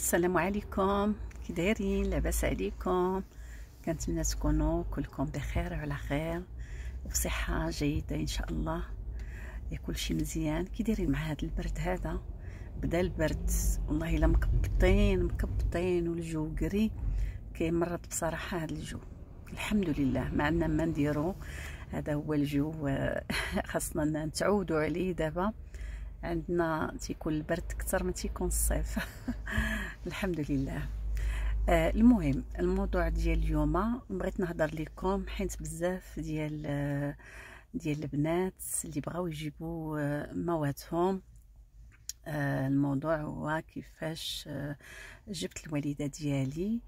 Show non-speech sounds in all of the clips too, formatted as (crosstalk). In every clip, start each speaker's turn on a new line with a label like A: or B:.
A: السلام عليكم كي دايرين لاباس عليكم كنتمنى تكونوا كلكم بخير وعلى خير وبصحه جيده ان شاء الله كلشي مزيان كي دايرين مع هذا البرد هذا بدا البرد والله الا مكبطين مكبطين والجو قري كيمرض بصراحه هذا الجو الحمد لله ما عندنا ما نديرو هذا هو الجو (laughs) خاصنا نتعودوا عليه دابا عندنا تيكون البرد اكثر ما تيكون الصيف (laughs) الحمد لله آه، المهم الموضوع ديال اليوم بغيت نهضر لكم حيت بزاف ديال آه، ديال البنات اللي بغاو يجيبوا آه، مواتهم الموضوع هو كيفاش جبت الوالده ديالي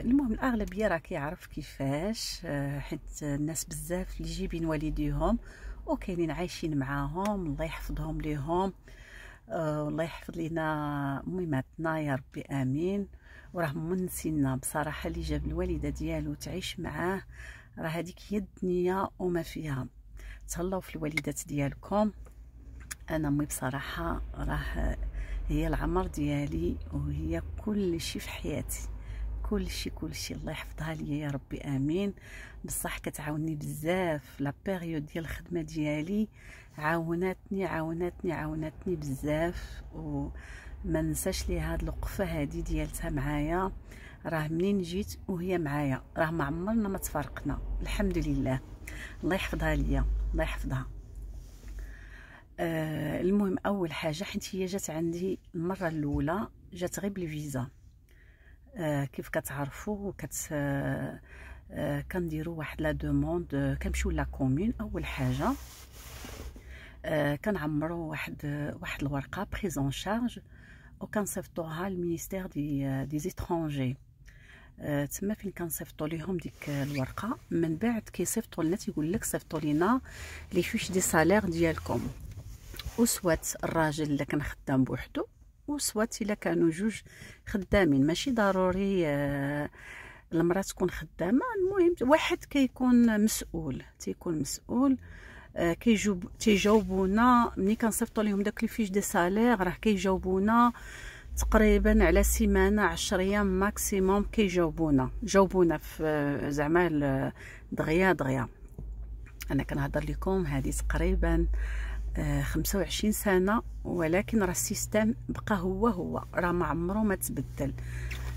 A: المهم الاغلبيه راه كيعرف كيفاش حيت الناس بزاف اللي جايبين والديهم وكاينين عايشين معاهم الله يحفظهم ليهم آه، الله يحفظ لينا ميماتنا يا ربي امين وراه منسينا بصراحه اللي جاب الوالده ديالو تعيش معاه راه هذيك هي الدنيا وما فيها تهلاو في الوالدات ديالكم انا امي بصراحه راه هي العمر ديالي وهي كل شيء في حياتي كلشي كلشي الله يحفظها لي يا ربي امين بصح كتعاوني بزاف لا بيريود ديال الخدمه ديالي عاوناتني عاوناتني عاوناتني بزاف وما ما ننساش لي هاد الوقفه هادي ديالتها معايا راه منين جيت وهي معايا راه ما عمرنا ما تفارقنا الحمد لله الله يحفظها ليا الله يحفظها آه المهم اول حاجه حيت هي جات عندي المره الاولى جات غير بالفيزا آه، كيف كتعرفوا كت آه، آه، كنديروا واحد لا دوموند كنمشيو لا كومون اول حاجه كنعمروا واحد واحد الورقه بريزون شارج وكنصيفطوها للمينيستير دي دي زيترونجي تما فين كنصيفطوا ليهم ديك الورقه من بعد كيصيفطوا لنا تيقول لك صيفطوا لينا لي فيش دي سالير ديالكم وسوات الراجل اللي كان خدام بوحدو وسوات الا كانوا جوج خدامين ماشي ضروري آه، المراه تكون خدامه المهم واحد كيكون مسؤول تيكون مسؤول آه، كيجاوب تيجاوبونا ملي كنصيفطوا لهم داك الفيش دي سالير راه كيجاوبونا تقريبا على سيمانه 10 ايام ماكسيموم كيجاوبونا جاوبونا في آه، زعما دغيا دغيا انا كنهضر لكم هذه تقريبا آه آه، خمسة وعشرين سنة ولكن راه السيستم بقى هو هو راه ما عمرو ما تبدل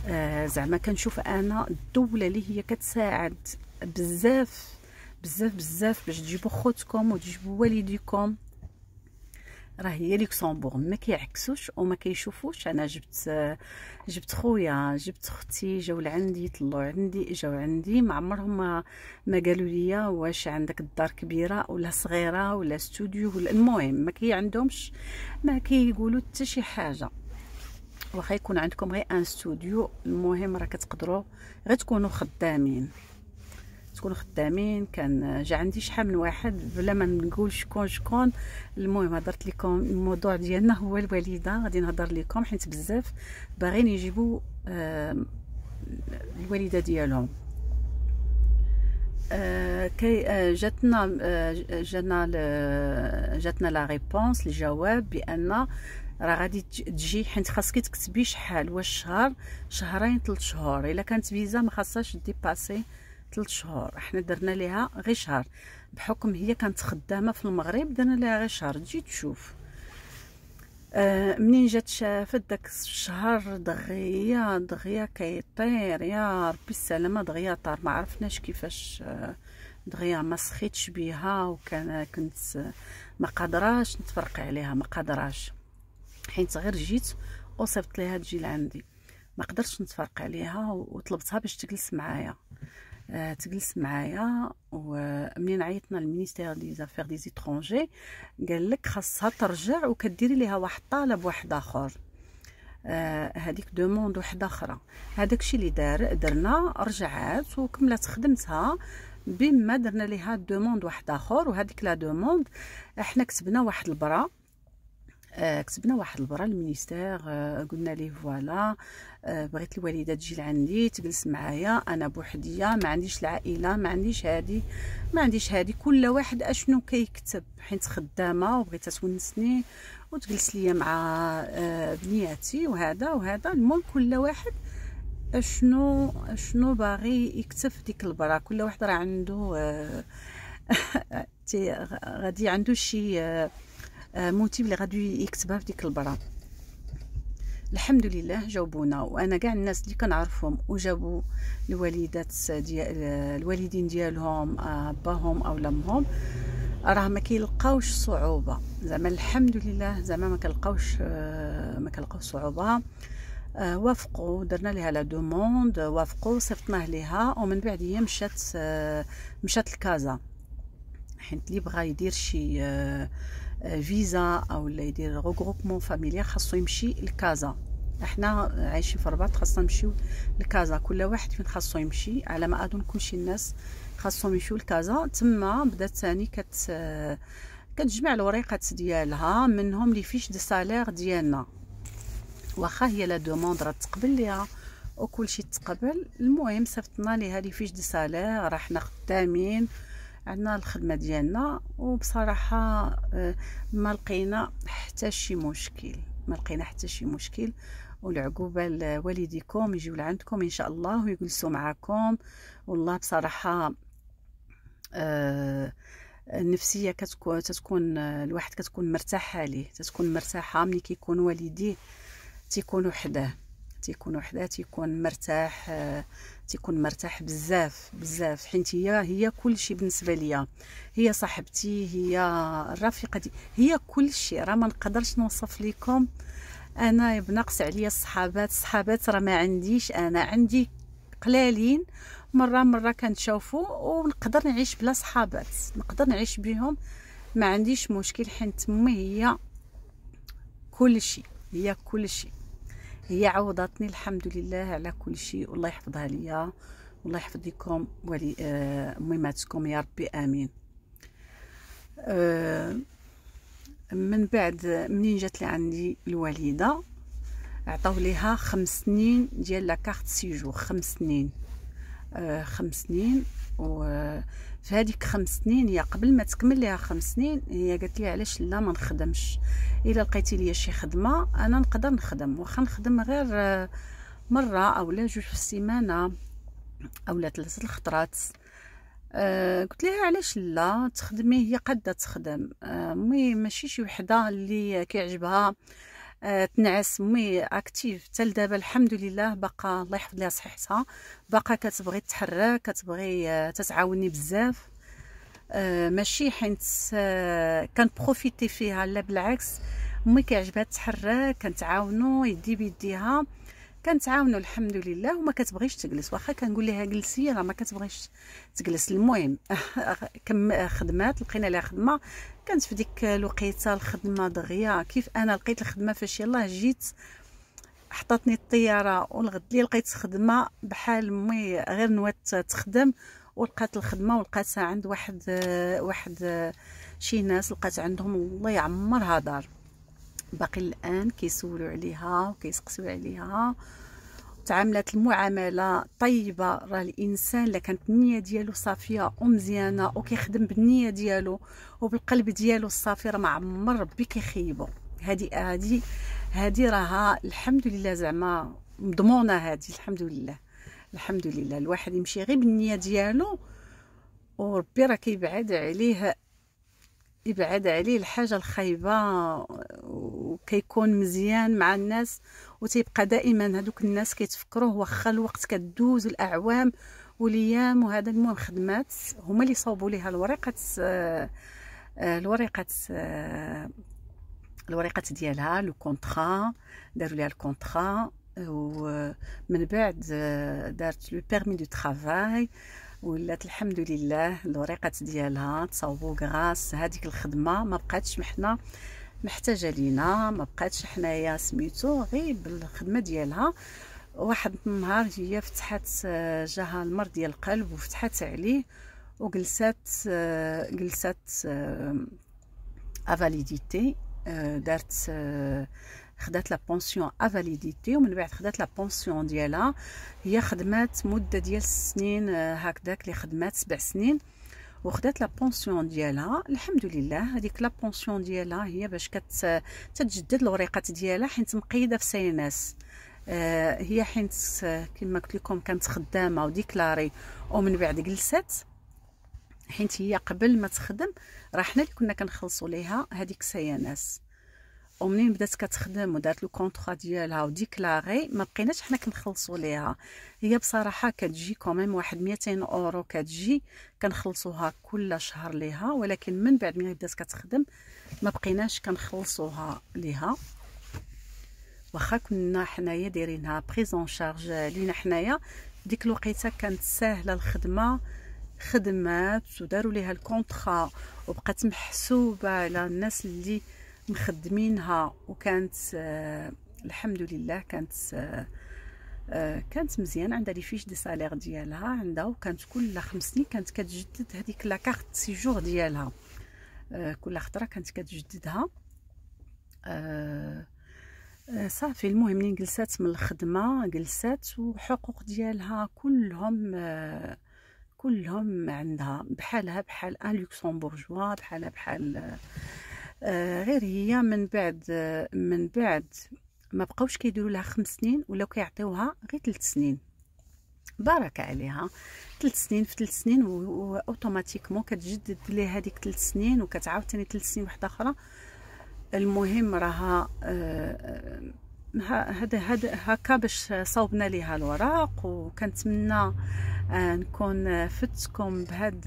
A: آه، زعما كنشوف انا الدولة اللي هي كتساعد بزاف بزاف بزاف باش تجيبوا خوتكم وتجيبوا والديكم راه هي لوكسمبورغ ما كيعكسوش وما كيشوفوش انا جبت جبت خويا جبت اختي جاو لعندي طلعوا عندي جاو عندي ما عمرهم ما, ما قالوا لي واش عندك الدار كبيره ولا صغيره ولا استوديو ولا المهم ما كي عندهمش ما كيقولوا كي حتى شي حاجه واخا يكون عندكم غير ان استوديو المهم راه كتقدروا غير تكونوا خدامين كنكون خدامين كان جا عندي شحال من واحد بلا ما نقول شكون شكون المهم هضرت لكم الموضوع ديالنا هو الوالده غادي نهضر لكم حيت بزاف باغيين يجيبوا آه الوالده ديالهم آه كي آه جاتنا آه جانا جاتنا لا ريبونس الجواب بان راه غادي تجي حيت خاصك تكتبي شحال واش شهر شهرين ثلاث شهور الا كانت فيزا ما خاصهاش ديباسي 3 شهور احنا درنا ليها غير شهر بحكم هي كانت خدامه في المغرب درنا ليها غير شهر تجي تشوف آه منين جات شافت داك الشهر دغيا دغيا كيطير يا ربي السلامه دغيا طار ما عرفناش كيفاش آه، دغيا ما سخيتش بيها وكان كنت آه، ما قادراش نتفرق عليها ما قادراش حيت غير جيت وصيفط ليها تجي لعندي ما قدرتش نتفرق عليها وطلبتها باش تجلس معايا تجلس معايا ومنين عيطنا للمينيستير دي زافير دي زيترونجي قال لك خاصها ترجع وكديري ليها واحد طالب واحد اخر آه، هذيك دوموند وحده اخرى هذاك الشيء اللي دار درنا رجعات وكملت خدمتها بما درنا ليها دوموند واحد اخر وهذيك لا دوموند احنا كتبنا واحد البرا آه، كتبنا واحد البرا للمينيستير آه، قلنا ليه فوالا آه، بغيت الوالده تجي لعندي تجلس معايا انا بوحديه ما عنديش العائله ما عنديش هادي ما عنديش هادي كل واحد اشنو كيكتب حيت خدامه وبغيت تونسني وتجلس ليا مع بنياتي وهذا وهذا المهم كل واحد اشنو اشنو باغي يكتب في ديك البرا كل واحد راه عنده (laughs) غادي عنده شي موتيف اللي غادي يكتبها في ديك البرا الحمد لله جاوبونا وانا كاع الناس اللي كنعرفهم وجابوا الوالدات ديال الوالدين ديالهم آه، باهم او لامهم راه ما كيلقاوش صعوبه زعما الحمد لله زعما ما كنلقاوش آه، ما كنلقاو صعوبه آه، وافقوا درنا لها لا دوموند وافقوا صيفطناه ليها ومن بعد هي مشات مشات لكازا حيت اللي بغى يدير شي فيزا او اللي يدير غروبمون فاميليا خاصو يمشي لكازا احنا عايشين في الرباط خاصنا نمشيو لكازا كل واحد فين خاصو يمشي على ما اظن كلشي الناس خاصهم يمشيو لكازا تما بدات ثاني كت كتجمع الوريقات ديالها منهم لي فيش دي سالير ديالنا واخا هي لا دوموند راه تقبل ليها وكلشي تقبل المهم صيفطنا ليها لي فيش دي سالير راه حنا خدامين عندنا الخدمه ديالنا وبصراحه آه، ما لقينا حتى شي مشكل ما لقينا حتى شي مشكل والعقوبه لوالديكم يجيو لعندكم ان شاء الله ويجلسوا معكم والله بصراحه آه، النفسيه كتكون تتكون آه، الواحد كتكون مرتاحه ليه تتكون مرتاحه ملي كيكون والديه تيكونوا حداه تيكون وحده تيكون مرتاح آه، تيكون مرتاح بزاف بزاف حيت هي هي كلشي بالنسبه ليا هي صاحبتي هي الرفيقه دي هي كلشي راه ما نقدرش نوصف لكم انا بنقص عليا الصحابات الصحابات راه ما عنديش انا عندي قلالين مره مره كنتشوفو ونقدر نعيش بلا صحابات نقدر نعيش بهم ما عنديش مشكل حيت امي هي كل شيء هي كل شيء هي عوضتني الحمد لله على كل شيء والله يحفظها ليا والله لكم ولي آه، ميماتكم يا ربي امين آه، من بعد منين جات لي عندي الوالده عطاو ليها خمس سنين ديال لاكارت سيجور خمس سنين آه، خمس سنين و في هذيك خمس سنين هي قبل ما تكمل ليها خمس سنين هي قالت لي علاش لا ما نخدمش الا لقيتي لي شي خدمه انا نقدر نخدم واخا نخدم غير مره او لا جوج في السيمانه او لا ثلاثه الخطرات أه قلت لها علاش لا تخدمي هي قاده تخدم أه مي ماشي شي وحده اللي كيعجبها آه، تنعس مي اكتيف حتى لدابا الحمد لله باقا الله يحفظ ليها صحتها باقا كتبغي تحرك كتبغي آه، تتعاوني بزاف آه، ماشي حيت بروفيتي فيها لا بالعكس مي كيعجبها تحرك كنتعاونو يدي بيديها كنتعاونوا الحمد لله وما كتبغيش تجلس واخا كنقول لها جلسي راه ما كتبغيش تجلس المهم (laughs) كم خدمات لقينا لها خدمه كانت في ديك الوقيته الخدمه دغيا كيف انا لقيت الخدمه فاش يلا جيت حطتني الطياره والغد لي لقيت خدمه بحال مي غير نوات تخدم ولقات الخدمه ولقاتها عند واحد واحد شي ناس لقات عندهم الله يعمرها دار باقي الان كيسولوا عليها وكيسقسيو عليها تعاملات المعامله طيبه راه الانسان الا كانت النيه ديالو صافيه ومزيانه وكيخدم بالنيه ديالو وبالقلب ديالو الصافي راه ما عمر ربي كيخيبو هادي هادي هادي راها الحمد لله زعما مضمونه هادي الحمد لله الحمد لله الواحد يمشي غير بالنيه ديالو وربي راه كيبعد عليه يبعد عليه الحاجه الخايبه وكيكون مزيان مع الناس وتيبقى دائما هذوك الناس كيتفكروه واخا الوقت كدوز الاعوام وليام وهذا المهم خدمات هما اللي صوبوا ليها الورقه آه، الورقه آه، الورقه ديالها لو كونطرا داروا ليها الكونطرا ومن بعد آه، دارت لو بيرمي دو ترافاي ولات الحمد لله الوريقات ديالها تصاوبوا غراس هذيك الخدمه ما بقاتش حنا محتاجه لينا ما بقاتش حنايا سميتو غير بالخدمه ديالها واحد النهار هي فتحات آه، جاها المرض ديال القلب وفتحات عليه وجلسات آه، جلسات افاليديتي آه، دارت خدات لها بونسيون افاليديتي ومن بعد خدات لابونسيون بونسيون ديالها هي خدمات مده ديال السنين آه، هكذاك اللي خدمات سبع سنين وخدات لا بونسيون ديالها الحمد لله هذيك لا بونسيون ديالها هي باش كت تتجدد الوريقات ديالها حيت مقيده في سيناس آه هي حيت آه، كما قلت لكم كانت خدامه وديكلاري ومن بعد جلست حيت هي قبل ما تخدم راه حنا اللي كنا كنخلصوا ليها هذيك سياناس ومنين بدات كتخدم ودارت لو كونطرا ديالها وديكلاري ما بقيناش حنا كنخلصوا ليها هي بصراحه كتجي كوميم واحد 200 اورو كتجي كنخلصوها كل شهر ليها ولكن من بعد ملي بدات كتخدم ما بقيناش كنخلصوها ليها واخا كنا حنايا دايرينها بريزون شارج لينا حنايا ديك الوقيته كانت ساهله الخدمه خدمات وداروا ليها الكونطرا وبقات محسوبه على الناس اللي مخدمينها وكانت آه الحمد لله كانت آه،, آه كانت مزيان عندها لي فيش دي سالير ديالها عندها وكانت كل خمس سنين كانت كتجدد هذيك لا كارت سيجور ديالها آه، كل خطره كانت كتجددها آه، صافي المهم منين جلسات من الخدمه جلسات وحقوق ديالها كلهم كلهم عندها بحالها بحال ان لوكسمبورجوا بحالها بحال آه، غير هي من بعد آه، من بعد ما بقاوش كيديروا لها خمس سنين ولاو كيعطيوها غير ثلاث سنين بارك عليها ثلاث سنين في ثلاث سنين واوتوماتيكمون كتجدد ليها هذيك ثلاث سنين وكتعاود ثاني ثلاث سنين واحده اخرى المهم راها هذا آه، هذا هكا باش صوبنا ليها الوراق وكنتمنى نكون فتكم بهاد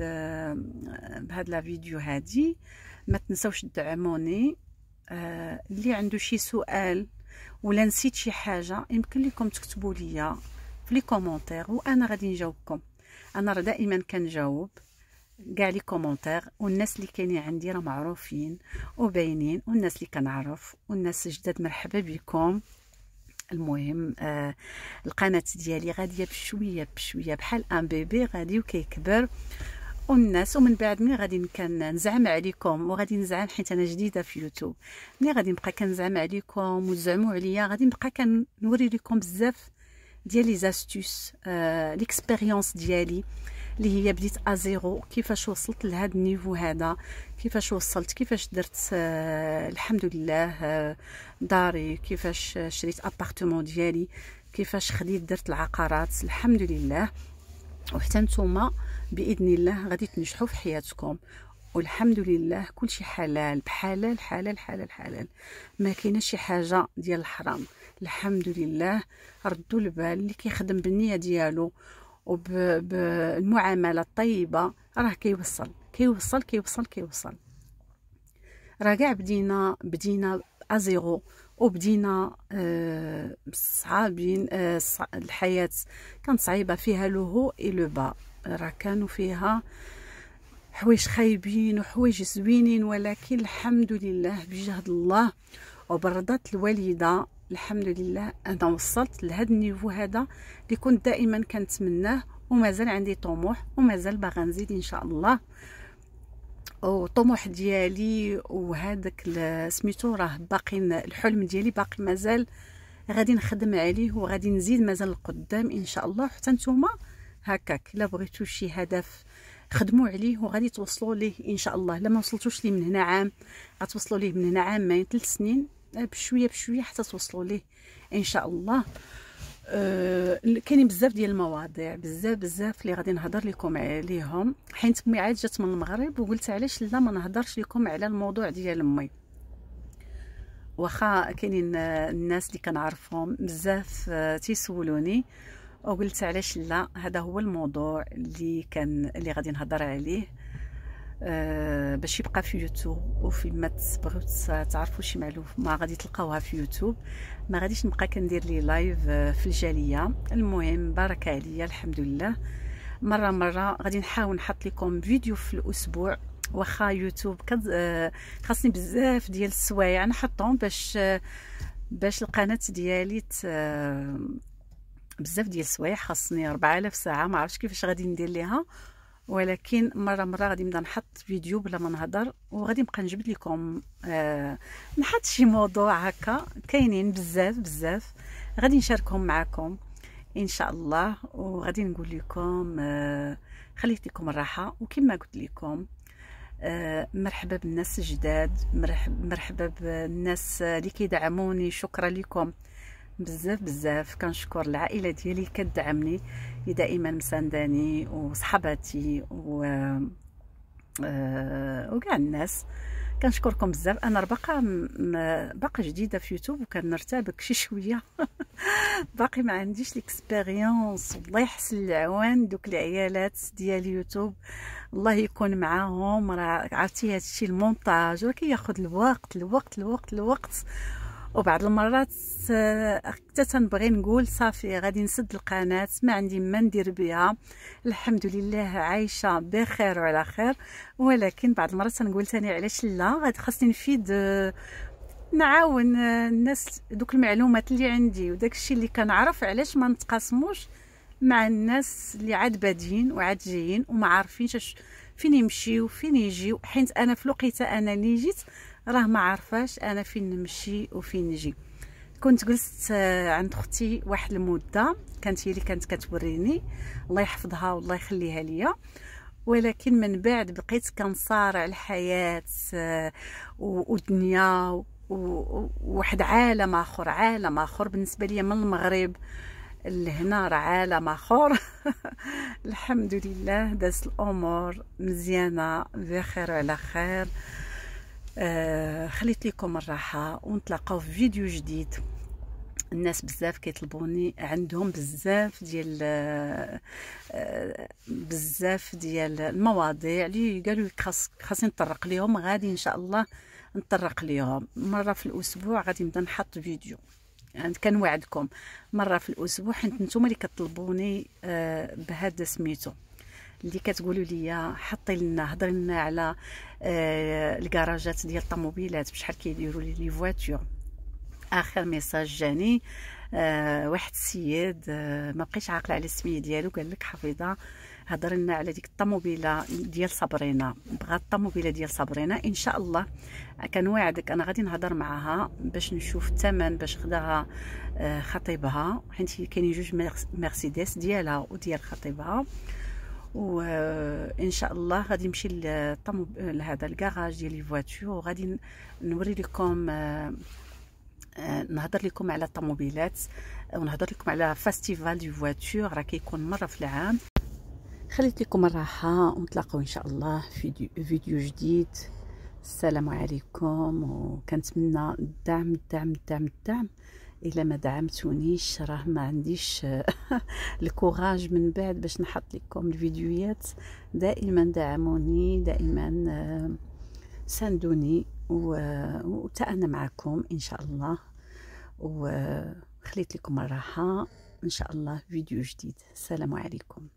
A: بهاد لا فيديو هذه ما تنسوش تدعموني آه اللي عنده شي سؤال ولا نسيت شي حاجه يمكن لكم تكتبوا لي في لي كومونتير وانا غادي نجاوبكم انا راه دائما كنجاوب كاع لي كومونتير والناس اللي كاينين عندي راه معروفين وباينين والناس اللي كنعرف والناس جداد مرحبا بكم المهم آه القناه ديالي غاديه بشويه بشويه بحال ان بيبي غادي وكيكبر والناس ومن بعد ملي غادي نزعم عليكم وغادي نزعم حيت انا جديده في يوتيوب ملي غادي نبقى كنزعم عليكم وتزعموا عليا غادي نبقى كنوري لكم بزاف ديال لي زاستوس آه، ليكسبيريونس ديالي اللي هي بديت ازيرو كيفاش وصلت لهذا النيفو هذا كيفاش وصلت كيفاش درت آه الحمد لله آه داري كيفاش شريت ابارتمون ديالي كيفاش خديت درت العقارات الحمد لله وحتى نتوما باذن الله غادي تنجحوا في حياتكم والحمد لله كل شيء حلال بحلال حلال حلال حلال ما كاينه شي حاجه ديال الحرام الحمد لله ردوا البال اللي كيخدم بالنيه ديالو وبالمعامله الطيبه راه كيوصل كيوصل كيوصل كيوصل راه كاع بدينا بدينا ازيرو وبدينا آه، صعابين آه، الحياه كانت صعيبه فيها لهو هو اي لو با راه كانوا فيها حوايج خايبين وحوايج زوينين ولكن الحمد لله بجهد الله وبرضات الوالده الحمد لله انا وصلت لهذا النيفو هذا اللي كنت دائما كنتمناه ومازال عندي طموح ومازال باغا نزيد ان شاء الله وطموح ديالي وهذاك سميتو راه باقي الحلم ديالي باقي مازال غادي نخدم عليه وغادي نزيد مازال القدام ان شاء الله حتى نتوما هكاك الا بغيتو شي هدف خدموا عليه وغادي توصلوا ليه ان شاء الله الا ما وصلتوش ليه من هنا عام غتوصلوا ليه من هنا عامين ثلاث سنين بشويه بشويه حتى توصلوا ليه ان شاء الله آه، كاينين بزاف ديال المواضيع بزاف بزاف اللي غادي نهضر لكم عليهم حيت امي عاد جات من المغرب وقلت علاش لا ما نهضرش لكم على الموضوع ديال امي واخا كاينين الناس اللي كنعرفهم بزاف آه، تيسولوني وقلت علاش لا هذا هو الموضوع اللي كان اللي غادي نهضر عليه آه، باش يبقى في يوتيوب وفي ما تبغيو تعرفوا شي معلومه ما غادي تلقاوها في يوتيوب ما غاديش نبقى كندير لي لايف آه، في الجاليه المهم بارك عليا الحمد لله مره مره غادي نحاول نحط لكم فيديو في الاسبوع واخا يوتيوب آه، خاصني بزاف ديال السوايع نحطهم باش باش القناه ديالي ت... بزاف ديال السوايع خاصني 4000 ساعه ما عرفتش كيفاش غادي ندير ليها ولكن مره مره غادي نبدا نحط فيديو بلا ما نهضر وغادي نبقى نجبد لكم آه نحط شي موضوع هكا كاينين بزاف بزاف غادي نشاركهم معكم ان شاء الله وغادي نقول لكم آه خليت لكم الراحه وكما قلت لكم آه مرحبا بالناس الجداد مرحب مرحبا بالناس اللي كيدعموني شكرا لكم بزاف بزاف كنشكر العائله ديالي كدعمني هي دائما مسانداني وصحباتي و آه، وكاع الناس كنشكركم بزاف انا باقا باقا جديده في يوتيوب وكنرتبك شي شويه (laughs) باقي ما عنديش ليكسبيريونس الله يحسن العوان دوك العيالات ديال يوتيوب الله يكون معاهم راه عرفتي هادشي المونتاج راه كياخذ الوقت الوقت الوقت الوقت, الوقت وبعض المرات آه، حتى تنبغي نقول صافي غادي نسد القناه ما عندي ما ندير بها الحمد لله عايشه بخير وعلى خير ولكن بعض المرات تنقول ثاني علاش لا غادي خاصني نفيد آه، نعاون آه، الناس دوك المعلومات اللي عندي وداك الشيء اللي كنعرف علاش ما نتقاسموش مع الناس اللي عاد بادين وعاد جايين وما عارفينش فين يمشيو فين يجيو حيت انا في الوقيته انا اللي جيت راه ما عارفاش انا فين نمشي وفين نجي كنت جلست آه، عند اختي واحد المده كانت هي اللي كانت كتوريني الله يحفظها والله يخليها ليا ولكن من بعد بقيت كنصارع الحياه آه، والدنيا وواحد عالم اخر عالم اخر بالنسبه لي من المغرب لهنا راه عالم اخر (laughs) الحمد لله دازت الامور مزيانه بخير على خير آه، خليت لكم الراحه ونتلاقاو في فيديو جديد الناس بزاف كيطلبوني عندهم بزاف ديال آه، آه، بزاف ديال المواضيع اللي قالوا لي خاص خاصني نطرق ليهم غادي ان شاء الله نطرق ليهم مره في الاسبوع غادي نبدا نحط فيديو كنوعدكم مره في الاسبوع حيت نتوما اللي كطلبوني آه، بهذا سميتو اللي كتقولوا لي حطي لنا هضري لنا على آه، الكراجات ديال الطوموبيلات بشحال كيديروا لي لي فواتور اخر ميساج جاني آه، واحد السيد آه، ما بقيتش عاقله على السميه ديالو قال لك حفيظه هضرنا على ديك الطوموبيله ديال صبرينا بغا الطوموبيله ديال صبرينا ان شاء الله كنواعدك انا غادي نهضر معاها باش نشوف الثمن باش خداها آه، خطيبها حيت كاينين جوج مرسيدس ديالها وديال خطيبها وان شاء الله غادي نمشي لهذا الكراج ديال لي فواتور وغادي نوري لكم آه، نهضر لكم على الطوموبيلات آه، ونهضر لكم على فاستيفال دي فواتور راه كيكون مره في العام خليت لكم الراحه ونتلاقاو ان شاء الله في فيديو جديد السلام عليكم وكنتمنى الدعم الدعم الدعم الدعم الا ما دعمتونيش راه ما عنديش آه، (laughs) الكوراج من بعد باش نحط لكم الفيديوهات دائما دعموني دائما ساندوني وتأنا معكم إن شاء الله وخليت لكم الراحة إن شاء الله فيديو جديد السلام عليكم